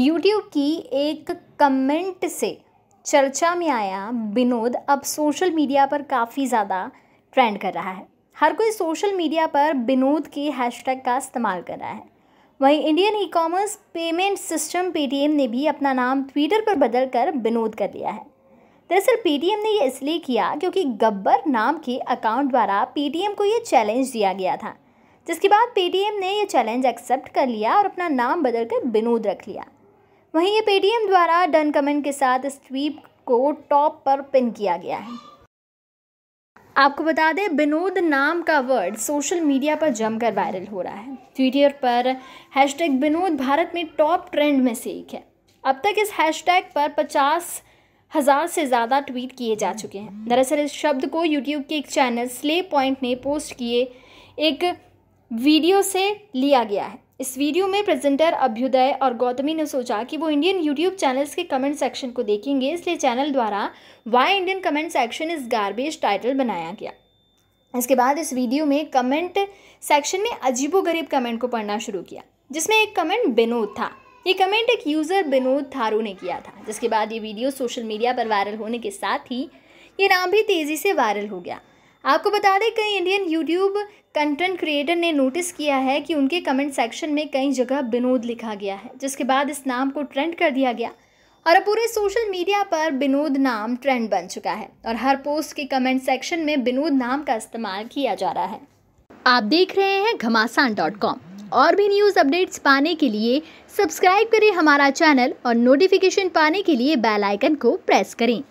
YouTube की एक comment से चर्चा में आया विनोद अब सोशल मीडिया पर काफ़ी ज़्यादा ट्रेंड कर रहा है हर कोई सोशल मीडिया पर विनोद के हैशटैग का इस्तेमाल कर रहा है वहीं Indian e commerce payment system Paytm ने भी अपना नाम ट्विटर पर बदल कर विनोद कर दिया है दरअसल पेटीएम ने ये इसलिए किया क्योंकि गब्बर नाम के अकाउंट द्वारा पेटीएम को ये चैलेंज दिया गया था जिसके बाद पेटीएम ने यह चैलेंज एक्सेप्ट कर लिया और अपना नाम बदलकर विनोद रख लिया वहीं ये पेटीएम द्वारा डन कमेंट के साथ इस ट्वीप को टॉप पर पिन किया गया है आपको बता दें विनोद नाम का वर्ड सोशल मीडिया पर जमकर वायरल हो रहा है ट्विटर पर टैग विनोद भारत में टॉप ट्रेंड में से एक है अब तक इस टैग पर पचास हज़ार से ज़्यादा ट्वीट किए जा चुके हैं दरअसल इस शब्द को यूट्यूब के एक चैनल स्ले पॉइंट ने पोस्ट किए एक वीडियो से लिया गया है इस वीडियो में प्रेजेंटर अभ्युदय और गौतमी ने सोचा कि वो इंडियन यूट्यूब चैनल्स के कमेंट सेक्शन को देखेंगे इसलिए चैनल द्वारा why Indian comment section is garbage title बनाया गया इसके बाद इस वीडियो में कमेंट सेक्शन में गरीब कमेंट को पढ़ना शुरू किया जिसमें एक कमेंट विनोद था ये कमेंट एक यूज़र विनोद थारू ने किया था जिसके बाद ये वीडियो सोशल मीडिया पर वायरल होने के साथ ही ये नाम भी तेज़ी से वायरल हो गया आपको बता दें कई इंडियन यूट्यूब कंटेंट क्रिएटर ने नोटिस किया है कि उनके कमेंट सेक्शन में कई जगह विनोद लिखा गया है जिसके बाद इस नाम को ट्रेंड कर दिया गया और अब पूरे सोशल मीडिया पर विनोद नाम ट्रेंड बन चुका है और हर पोस्ट के कमेंट सेक्शन में विनोद नाम का इस्तेमाल किया जा रहा है आप देख रहे हैं घमासान डॉट कॉम और भी न्यूज़ अपडेट्स पाने के लिए सब्सक्राइब करें हमारा चैनल और नोटिफिकेशन पाने के लिए बेल आइकन को प्रेस करें